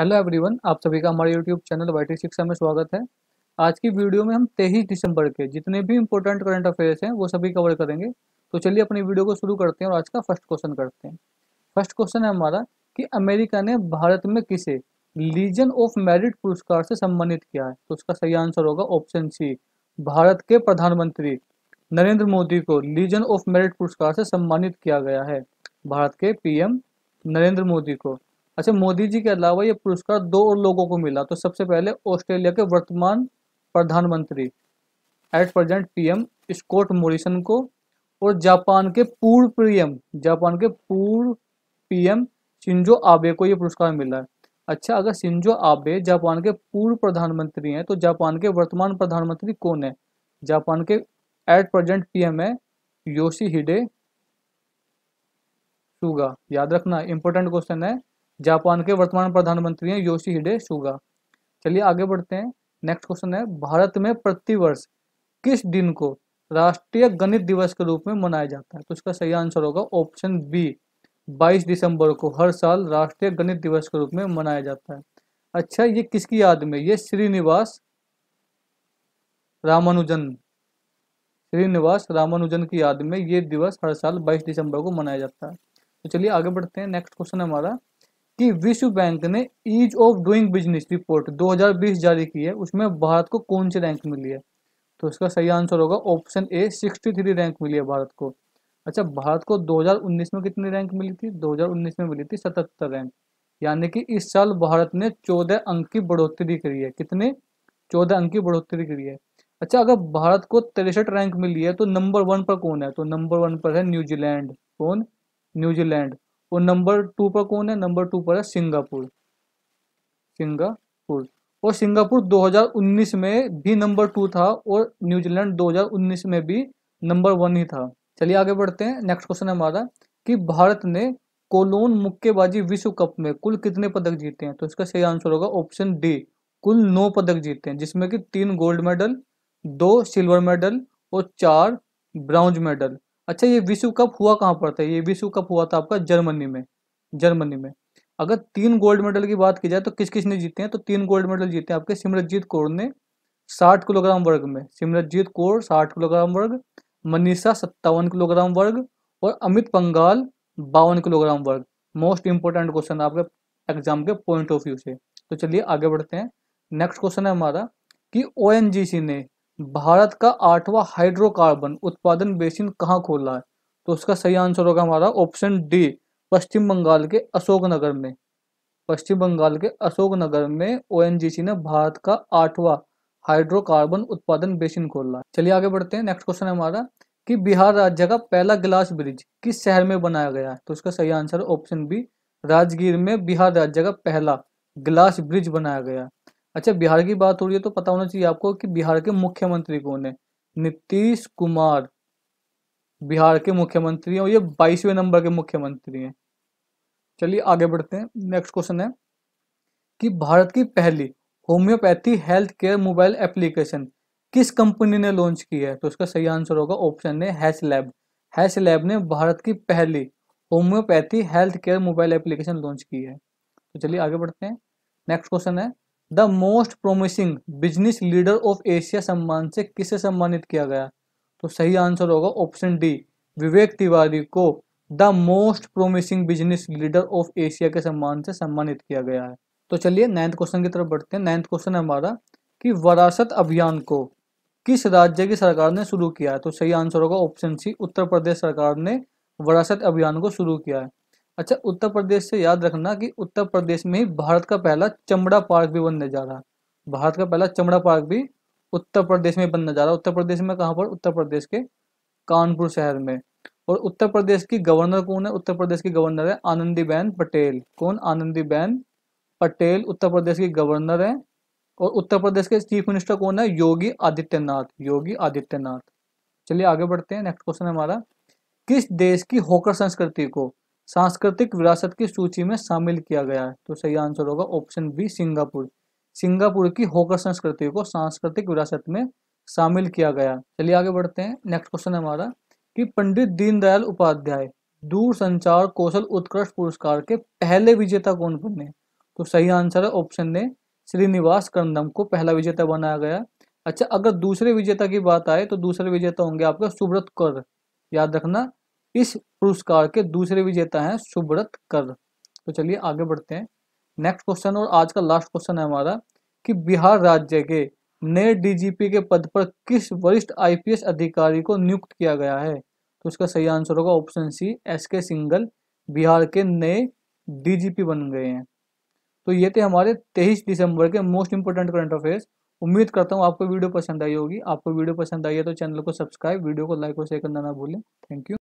hello everyone आप सभी का हमारे यूट्यूब चैनल वाई शिक्षा में स्वागत है आज की वीडियो में हम तेईस दिसंबर के जितने भी इंपॉर्टेंट करंट अफेयर्स हैं वो सभी कवर करेंगे तो चलिए अपनी वीडियो को शुरू करते हैं और आज का फर्स्ट क्वेश्चन करते हैं फर्स्ट क्वेश्चन है हमारा कि अमेरिका ने भारत में किसे लीजन ऑफ मेरिट पुरस्कार से सम्मानित किया है तो उसका सही आंसर होगा ऑप्शन सी भारत के प्रधानमंत्री नरेंद्र मोदी को लीजन ऑफ मेरिट पुरस्कार से सम्मानित किया गया है भारत के पीएम नरेंद्र मोदी को अच्छा मोदी जी के अलावा ये पुरस्कार दो और लोगों को मिला तो सबसे पहले ऑस्ट्रेलिया के वर्तमान प्रधानमंत्री at present PM Scott Morrison को और जापान के पूर्व पीएम जापान के पूर्व पीएम सिंजो आबे को ये पुरस्कार मिला है अच्छा अगर सिंजो आबे जापान के पूर्व प्रधानमंत्री हैं तो जापान के वर्तमान प्रधानमंत्री कौन है जापान के एट प्रेजेंट पीएम है योशी हिडे सुगा याद रखना इंपॉर्टेंट क्वेश्चन है जापान के वर्तमान प्रधानमंत्री हैं योशी हिडे सुगा चलिए आगे बढ़ते हैं नेक्स्ट क्वेश्चन है भारत में प्रतिवर्ष किस दिन को राष्ट्रीय गणित दिवस के रूप में मनाया जाता है तो इसका सही आंसर होगा ऑप्शन बी 22 दिसंबर को हर साल राष्ट्रीय गणित दिवस के रूप में मनाया जाता है अच्छा ये किसकी याद में ये श्रीनिवास रामानुजन श्रीनिवास रामानुजन की याद में ये दिवस हर साल 22 दिसंबर को मनाया जाता है तो चलिए आगे बढ़ते हैं नेक्स्ट क्वेश्चन हमारा कि विश्व बैंक ने ease of doing business report 2020 जारी की है उसमें भारत को कौन सी रैंक मिली है तो इसका सही आंसर होगा ऑप्शन ए 63 रैंक मिली है भारत को अच्छा भारत को 2019 में कितनी रैंक मिली थी 2019 में मिली थी 77 रैंक यानी कि इस साल भारत ने 14 अंक की बढ़ोतरी करी है कितने 14 अंक की बढ़ोतरी करी है अच्छा अगर भारत को तिरसठ रैंक मिली है तो नंबर वन पर कौन है तो नंबर वन पर है न्यूजीलैंड कौन न्यूजीलैंड और नंबर टू पर कौन है नंबर टू पर है सिंगापुर सिंगापुर और सिंगापुर 2019 में भी नंबर टू था और न्यूजीलैंड 2019 में भी नंबर वन ही था चलिए आगे बढ़ते हैं नेक्स्ट क्वेश्चन है हमारा कि भारत ने कोलोन मुक्केबाजी विश्व कप में कुल कितने पदक जीते हैं तो इसका सही आंसर होगा ऑप्शन डी कुल नौ पदक जीते हैं जिसमें कि तीन गोल्ड मेडल दो सिल्वर मेडल और चार ब्राउंज मेडल अच्छा ये विश्व कप हुआ कहाँ पर था ये विश्व कप हुआ था आपका जर्मनी में जर्मनी में अगर तीन गोल्ड मेडल की बात की जाए तो किस किस ने जीते हैं तो तीन गोल्ड मेडल जीते हैं आपके सिमरजीत कौर ने साठ किलोग्राम वर्ग में सिमरजीत कौर साठ किलोग्राम वर्ग मनीषा सत्तावन किलोग्राम वर्ग और अमित पंगाल बावन किलोग्राम वर्ग मोस्ट इंपॉर्टेंट क्वेश्चन आपके एग्जाम के पॉइंट ऑफ व्यू से तो चलिए आगे बढ़ते हैं नेक्स्ट क्वेश्चन है हमारा कि ओ ने भारत का आठवां हाइड्रोकार्बन उत्पादन बेसिन कहाँ खोला है तो उसका सही आंसर होगा हमारा ऑप्शन डी पश्चिम बंगाल के अशोकनगर में पश्चिम बंगाल के अशोकनगर में ओ ने भारत का आठवां हाइड्रोकार्बन उत्पादन बेसिन खोला चलिए आगे बढ़ते हैं नेक्स्ट क्वेश्चन है हमारा कि बिहार राज्य का पहला गिलास ब्रिज किस शहर में बनाया गया है तो उसका सही आंसर ऑप्शन बी राजगीर में बिहार राज्य का पहला गिलास ब्रिज बनाया गया अच्छा बिहार की बात हो रही है तो पता होना चाहिए आपको कि बिहार के मुख्यमंत्री कौन है नीतीश कुमार बिहार के मुख्यमंत्री हैं और ये बाईसवें नंबर के मुख्यमंत्री हैं चलिए आगे बढ़ते हैं नेक्स्ट क्वेश्चन है कि भारत की पहली homeopathy health care mobile application किस कंपनी ने लॉन्च की है तो इसका सही आंसर होगा ऑप्शन ने हैश लैब हैश लैब ने भारत की पहली homeopathy health care mobile application launch की है तो चलिए आगे बढ़ते हैं नेक्स्ट क्वेश्चन है the most promising business leader of Asia सम्मान से किसे सम्मानित किया गया तो सही आंसर होगा ऑप्शन डी विवेक तिवारी को the most promising business leader of Asia के सम्मान से सम्मानित किया गया है तो चलिए नाइन्थ क्वेश्चन की तरफ बढ़ते हैं नाइन्थ क्वेश्चन है हमारा कि वरासत अभियान को किस राज्य की सरकार ने शुरू किया है तो सही आंसर होगा ऑप्शन सी उत्तर प्रदेश सरकार ने वरासत अभियान को शुरू किया है अच्छा उत्तर प्रदेश से याद रखना कि उत्तर प्रदेश में ही भारत का पहला चमड़ा पार्क भी बनने जा रहा है भारत का पहला चमड़ा पार्क भी उत्तर प्रदेश में बनने जा रहा है उत्तर प्रदेश में कहाँ पर उत्तर प्रदेश के कानपुर शहर में और उत्तर प्रदेश की गवर्नर कौन है उत्तर प्रदेश की गवर्नर है बहन पटेल कौन आनंदीबेन पटेल उत्तर प्रदेश की गवर्नर है और उत्तर प्रदेश के चीफ मिनिस्टर कौन है योगी आदित्यनाथ योगी आदित्यनाथ चलिए आगे बढ़ते हैं नेक्स्ट क्वेश्चन हमारा किस देश की होकर संस्कृति को सांस्कृतिक विरासत की सूची में शामिल किया गया है तो सही आंसर होगा ऑप्शन बी सिंगापुर सिंगापुर की होकर संस्कृति को सांस्कृतिक विरासत में शामिल किया गया चलिए आगे बढ़ते हैं नेक्स्ट क्वेश्चन हमारा कि पंडित दीनदयाल उपाध्याय दूर संचार कौशल उत्कृष्ट पुरस्कार के पहले विजेता कौन बने तो सही आंसर है ऑप्शन ने श्रीनिवास कंदम को पहला विजेता बनाया गया अच्छा अगर दूसरे विजेता की बात आए तो दूसरे विजेता होंगे आपका सुब्रत कर याद रखना इस पुरस्कार के दूसरे विजेता हैं सुब्रत कर तो चलिए आगे बढ़ते हैं नेक्स्ट क्वेश्चन और आज का लास्ट क्वेश्चन है हमारा कि बिहार राज्य के नए डीजीपी के पद पर किस वरिष्ठ आईपीएस अधिकारी को नियुक्त किया गया है तो इसका सही आंसर होगा option C S K Singhal Bihar के नए डीजीपी बन गए हैं तो ये थे हमारे तेईस दिसंबर के मोस्ट इंपोर्टेंट करंट अफेयर्स उम्मीद करता हूँ आपको वीडियो पसंद आई होगी आपको वीडियो पसंद आई है तो चैनल को सब्सक्राइब वीडियो को लाइक और शेयर करना ना भूलें थैंक यू